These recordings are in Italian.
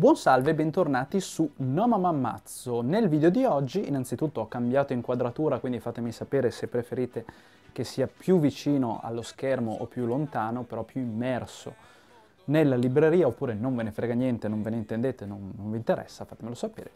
Buon salve e bentornati su Noma Mammazzo. Nel video di oggi innanzitutto ho cambiato inquadratura, quindi fatemi sapere se preferite che sia più vicino allo schermo o più lontano, però più immerso nella libreria, oppure non ve ne frega niente, non ve ne intendete, non, non vi interessa, fatemelo sapere.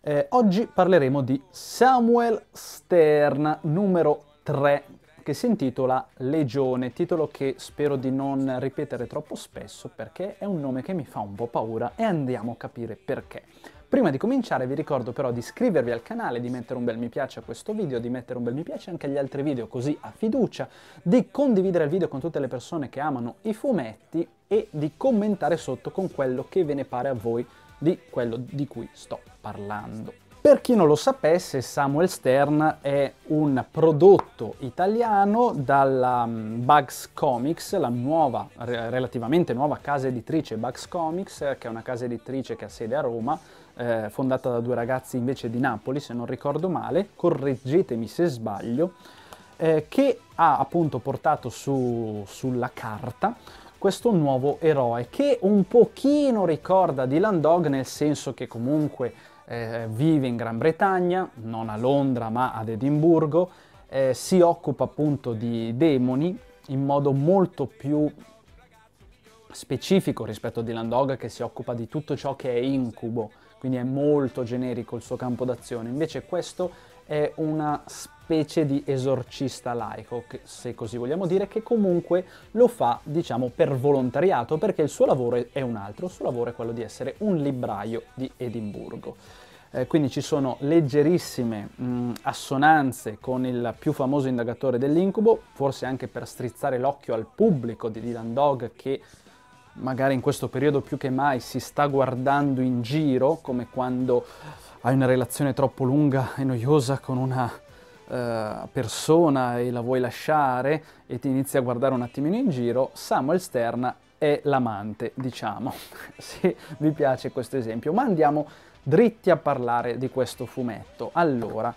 Eh, oggi parleremo di Samuel Stern, numero 3 che si intitola Legione, titolo che spero di non ripetere troppo spesso perché è un nome che mi fa un po' paura e andiamo a capire perché. Prima di cominciare vi ricordo però di iscrivervi al canale, di mettere un bel mi piace a questo video, di mettere un bel mi piace anche agli altri video così a fiducia, di condividere il video con tutte le persone che amano i fumetti e di commentare sotto con quello che ve ne pare a voi di quello di cui sto parlando. Per chi non lo sapesse, Samuel Stern è un prodotto italiano dalla mm, Bugs Comics, la nuova, relativamente nuova casa editrice Bugs Comics, eh, che è una casa editrice che ha sede a Roma, eh, fondata da due ragazzi invece di Napoli, se non ricordo male, correggetemi se sbaglio, eh, che ha appunto portato su, sulla carta questo nuovo eroe che un pochino ricorda Dylan Dog nel senso che comunque eh, vive in Gran Bretagna, non a Londra ma ad Edimburgo, eh, si occupa appunto di demoni in modo molto più specifico rispetto a Dylan Dog che si occupa di tutto ciò che è incubo quindi è molto generico il suo campo d'azione, invece questo è una specie di esorcista laico, se così vogliamo dire, che comunque lo fa, diciamo, per volontariato, perché il suo lavoro è un altro, il suo lavoro è quello di essere un libraio di Edimburgo. Eh, quindi ci sono leggerissime mh, assonanze con il più famoso indagatore dell'incubo, forse anche per strizzare l'occhio al pubblico di Dylan Dog che magari in questo periodo più che mai si sta guardando in giro, come quando hai una relazione troppo lunga e noiosa con una eh, persona e la vuoi lasciare e ti inizi a guardare un attimino in giro, Samuel Stern è l'amante, diciamo, se vi piace questo esempio. Ma andiamo dritti a parlare di questo fumetto. Allora,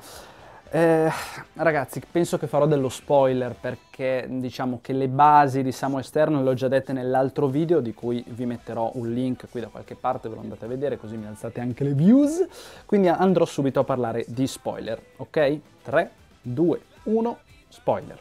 eh, ragazzi, penso che farò dello spoiler perché diciamo che le basi di Samuel Stern le ho già dette nell'altro video di cui vi metterò un link qui da qualche parte, ve lo andate a vedere così mi alzate anche le views, quindi andrò subito a parlare di spoiler, ok? 3, 2, 1, spoiler.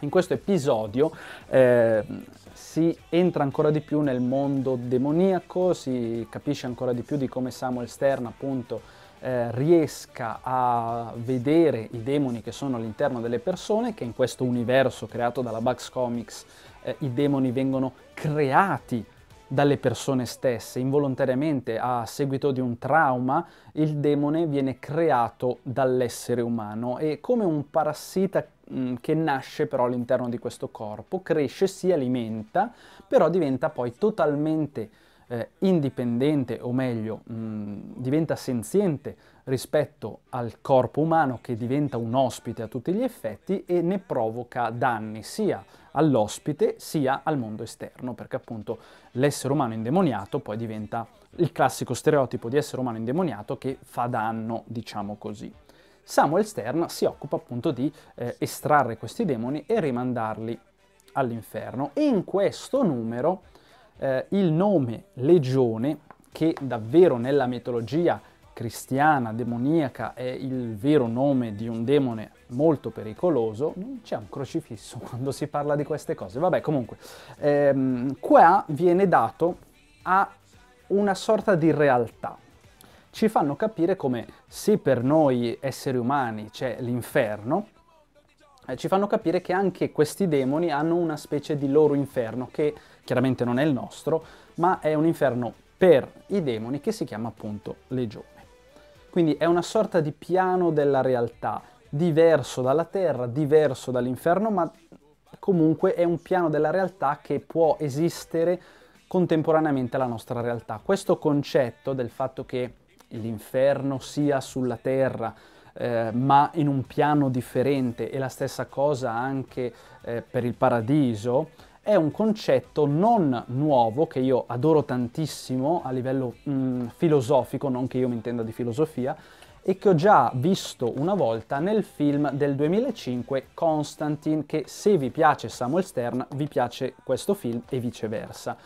In questo episodio eh, si entra ancora di più nel mondo demoniaco, si capisce ancora di più di come Samuel Stern appunto eh, riesca a vedere i demoni che sono all'interno delle persone, che in questo universo creato dalla Bugs Comics eh, i demoni vengono creati dalle persone stesse, involontariamente a seguito di un trauma, il demone viene creato dall'essere umano e come un parassita mm, che nasce però all'interno di questo corpo, cresce, si alimenta, però diventa poi totalmente eh, indipendente o meglio mh, diventa senziente rispetto al corpo umano che diventa un ospite a tutti gli effetti e ne provoca danni sia all'ospite sia al mondo esterno perché appunto l'essere umano indemoniato poi diventa il classico stereotipo di essere umano indemoniato che fa danno diciamo così. Samuel Stern si occupa appunto di eh, estrarre questi demoni e rimandarli all'inferno e in questo numero eh, il nome legione, che davvero nella mitologia cristiana, demoniaca, è il vero nome di un demone molto pericoloso, non c'è un crocifisso quando si parla di queste cose. Vabbè, comunque, ehm, qua viene dato a una sorta di realtà. Ci fanno capire come se per noi esseri umani c'è l'inferno, eh, ci fanno capire che anche questi demoni hanno una specie di loro inferno, che chiaramente non è il nostro, ma è un inferno per i demoni che si chiama appunto legione. Quindi è una sorta di piano della realtà, diverso dalla terra, diverso dall'inferno, ma comunque è un piano della realtà che può esistere contemporaneamente alla nostra realtà. Questo concetto del fatto che l'inferno sia sulla terra, eh, ma in un piano differente e la stessa cosa anche eh, per il paradiso, è un concetto non nuovo che io adoro tantissimo a livello mh, mm, filosofico, non che io mi intenda di filosofia, e che ho già visto una volta nel film del 2005 Constantine, che se vi piace Samuel Stern vi piace questo film e viceversa.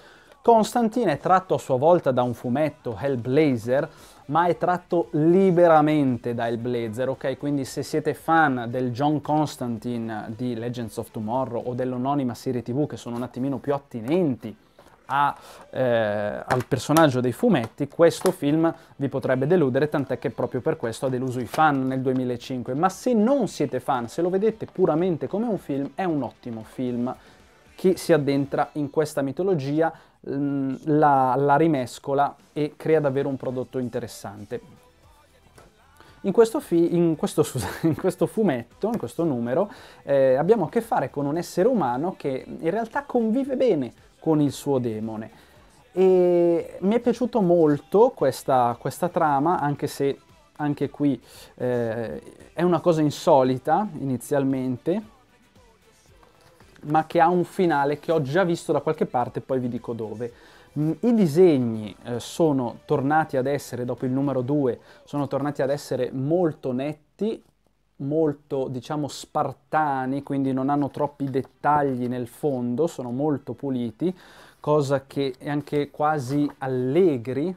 Constantine è tratto a sua volta da un fumetto Hellblazer ma è tratto liberamente da Blazer, ok? Quindi se siete fan del John Constantine di Legends of Tomorrow o dell'omonima serie tv che sono un attimino più attinenti a, eh, al personaggio dei fumetti, questo film vi potrebbe deludere, tant'è che proprio per questo ha deluso i fan nel 2005. Ma se non siete fan, se lo vedete puramente come un film, è un ottimo film chi si addentra in questa mitologia mm, la, la rimescola e crea davvero un prodotto interessante. In questo, fi- in, questo, in questo, fumetto, in questo numero, eh, abbiamo a che fare con un essere umano che in realtà convive bene con il suo demone. E mi è piaciuto molto questa, questa trama, anche se anche qui eh, è una cosa insolita inizialmente, ma che ha un finale che ho già visto da qualche parte, poi vi dico dove. Mm, I disegni eh, sono tornati ad essere, dopo il numero 2, sono tornati ad essere molto netti, molto diciamo spartani, quindi non hanno troppi dettagli nel fondo, sono molto puliti, cosa che è anche quasi allegri,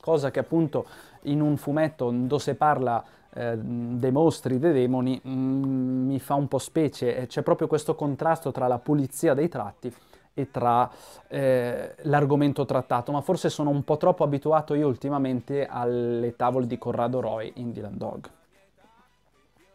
cosa che appunto in un fumetto dove si parla eh, dei mostri, dei demoni, mm, mi fa un po' specie. C'è proprio questo contrasto tra la pulizia dei tratti e tra eh, l'argomento trattato, ma forse sono un po' troppo abituato io ultimamente alle tavole di Corrado Roy in Dylan Dog.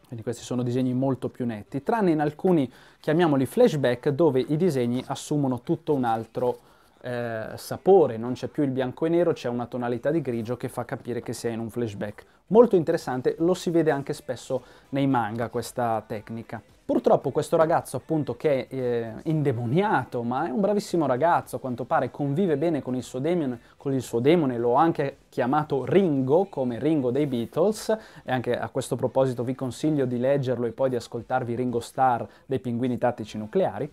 Quindi questi sono disegni molto più netti, tranne in alcuni, chiamiamoli flashback, dove i disegni assumono tutto un altro eh, sapore, non c'è più il bianco e nero, c'è una tonalità di grigio che fa capire che si in un flashback. Molto interessante, lo si vede anche spesso nei manga questa tecnica. Purtroppo questo ragazzo appunto che è eh, indemoniato, ma è un bravissimo ragazzo, a quanto pare convive bene con il suo demone, con il suo demone l'ho anche chiamato Ringo, come Ringo dei Beatles, e anche a questo proposito vi consiglio di leggerlo e poi di ascoltarvi Ringo Starr dei Pinguini Tattici Nucleari.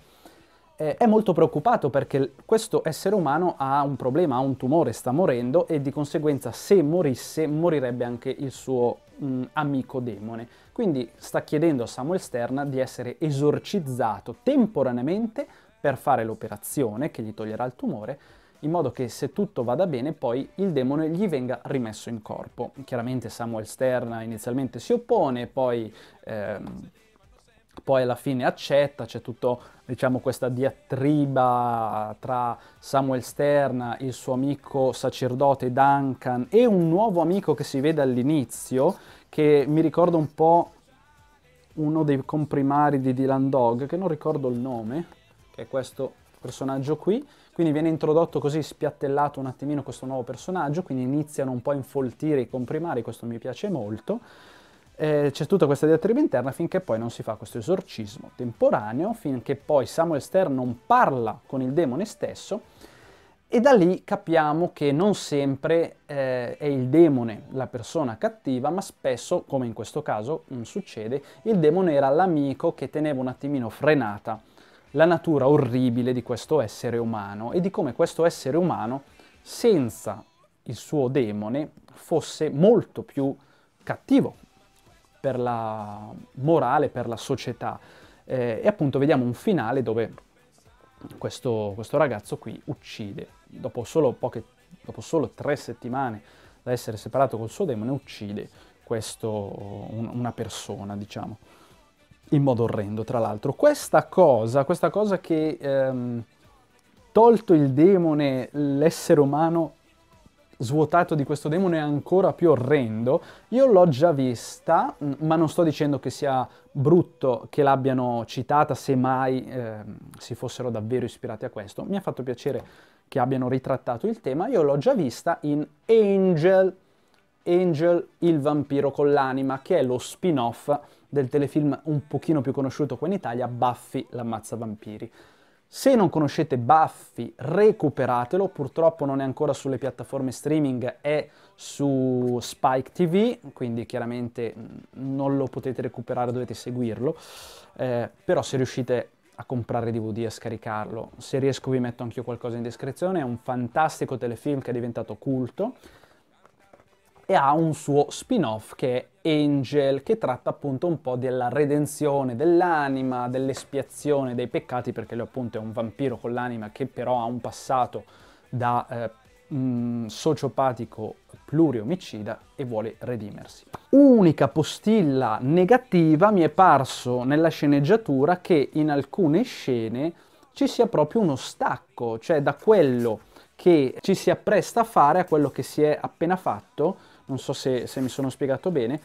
Eh, è molto preoccupato perché questo essere umano ha un problema, ha un tumore, sta morendo e di conseguenza se morisse morirebbe anche il suo mh, mm, amico demone. Quindi sta chiedendo a Samuel Stern di essere esorcizzato temporaneamente per fare l'operazione che gli toglierà il tumore in modo che se tutto vada bene poi il demone gli venga rimesso in corpo. Chiaramente Samuel Stern inizialmente si oppone, poi ehm, poi alla fine accetta, c'è tutta diciamo, questa diatriba tra Samuel Stern, il suo amico sacerdote Duncan e un nuovo amico che si vede all'inizio, che mi ricorda un po' uno dei comprimari di Dylan Dog, che non ricordo il nome, che è questo personaggio qui, quindi viene introdotto così spiattellato un attimino questo nuovo personaggio, quindi iniziano un po' a infoltire i comprimari, questo mi piace molto eh, c'è tutta questa diatriba interna finché poi non si fa questo esorcismo temporaneo, finché poi Samuel Stern non parla con il demone stesso e da lì capiamo che non sempre eh, è il demone la persona cattiva, ma spesso, come in questo caso mh, mm, succede, il demone era l'amico che teneva un attimino frenata la natura orribile di questo essere umano e di come questo essere umano senza il suo demone fosse molto più cattivo per la morale, per la società. Eh, e appunto vediamo un finale dove questo, questo ragazzo qui uccide, dopo solo, poche, dopo solo, tre settimane da essere separato col suo demone, uccide questo, un, una persona, diciamo, in modo orrendo, tra l'altro. Questa cosa, questa cosa che... Ehm, tolto il demone, l'essere umano svuotato di questo demone ancora più orrendo, io l'ho già vista, ma non sto dicendo che sia brutto che l'abbiano citata, se mai eh, si fossero davvero ispirati a questo. Mi ha fatto piacere che abbiano ritrattato il tema, io l'ho già vista in Angel, Angel il vampiro con l'anima, che è lo spin-off del telefilm un pochino più conosciuto qua in Italia, Buffy l'ammazza vampiri. Se non conoscete Buffy, recuperatelo, purtroppo non è ancora sulle piattaforme streaming, è su Spike TV, quindi chiaramente mm, non lo potete recuperare, dovete seguirlo, eh, però se riuscite a comprare DVD, a scaricarlo, se riesco vi metto anche io qualcosa in descrizione, è un fantastico telefilm che è diventato culto, e ha un suo spin-off che è Angel, che tratta appunto un po' della redenzione dell'anima, dell'espiazione dei peccati, perché lui appunto è un vampiro con l'anima che però ha un passato da eh, mh, mm, sociopatico pluriomicida e vuole redimersi. Unica postilla negativa mi è parso nella sceneggiatura che in alcune scene ci sia proprio uno stacco, cioè da quello che ci si appresta a fare a quello che si è appena fatto non so se, se mi sono spiegato bene,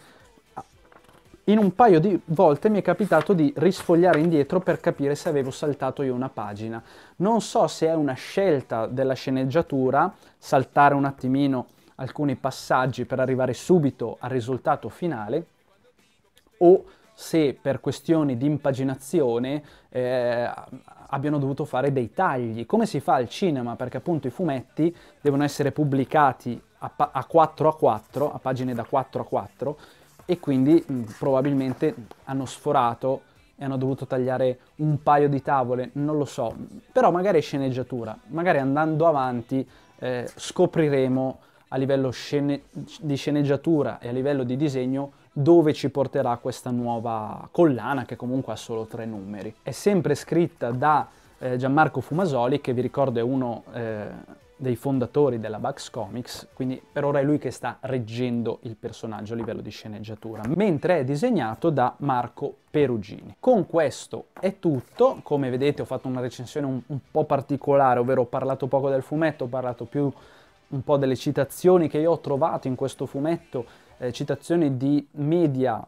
in un paio di volte mi è capitato di risfogliare indietro per capire se avevo saltato io una pagina. Non so se è una scelta della sceneggiatura saltare un attimino alcuni passaggi per arrivare subito al risultato finale o se per questioni di impaginazione eh, abbiano dovuto fare dei tagli, come si fa al cinema, perché appunto i fumetti devono essere pubblicati a, a 4 a 4, a pagine da 4 a 4 e quindi mh, probabilmente hanno sforato e hanno dovuto tagliare un paio di tavole, non lo so, però magari è sceneggiatura, magari andando avanti eh, scopriremo a livello scene di sceneggiatura e a livello di disegno dove ci porterà questa nuova collana che comunque ha solo tre numeri. È sempre scritta da eh, Gianmarco Fumasoli che vi ricordo è uno... Eh, dei fondatori della Bax Comics, quindi per ora è lui che sta reggendo il personaggio a livello di sceneggiatura, mentre è disegnato da Marco Perugini. Con questo è tutto, come vedete ho fatto una recensione un, un po' particolare, ovvero ho parlato poco del fumetto, ho parlato più un po' delle citazioni che io ho trovato in questo fumetto, eh, citazioni di media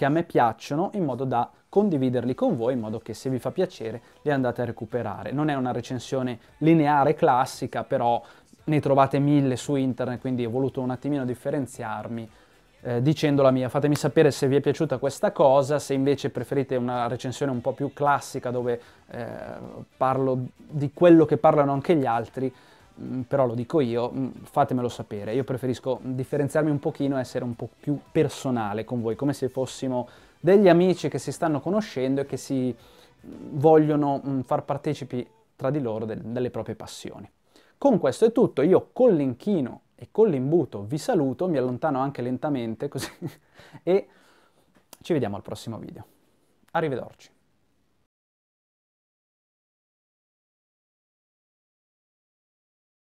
che a me piacciono in modo da condividerli con voi in modo che se vi fa piacere li andate a recuperare. Non è una recensione lineare classica, però ne trovate mille su internet, quindi ho voluto un attimino differenziarmi eh, dicendo la mia. Fatemi sapere se vi è piaciuta questa cosa, se invece preferite una recensione un po' più classica dove eh, parlo di quello che parlano anche gli altri, Mm, però lo dico io, mm, fatemelo sapere. Io preferisco differenziarmi un pochino e essere un po' più personale con voi, come se fossimo degli amici che si stanno conoscendo e che si mm, vogliono far partecipi tra di loro delle proprie passioni. Con questo è tutto, io con l'inchino e con l'imbuto vi saluto, mi allontano anche lentamente così e ci vediamo al prossimo video. Arrivederci.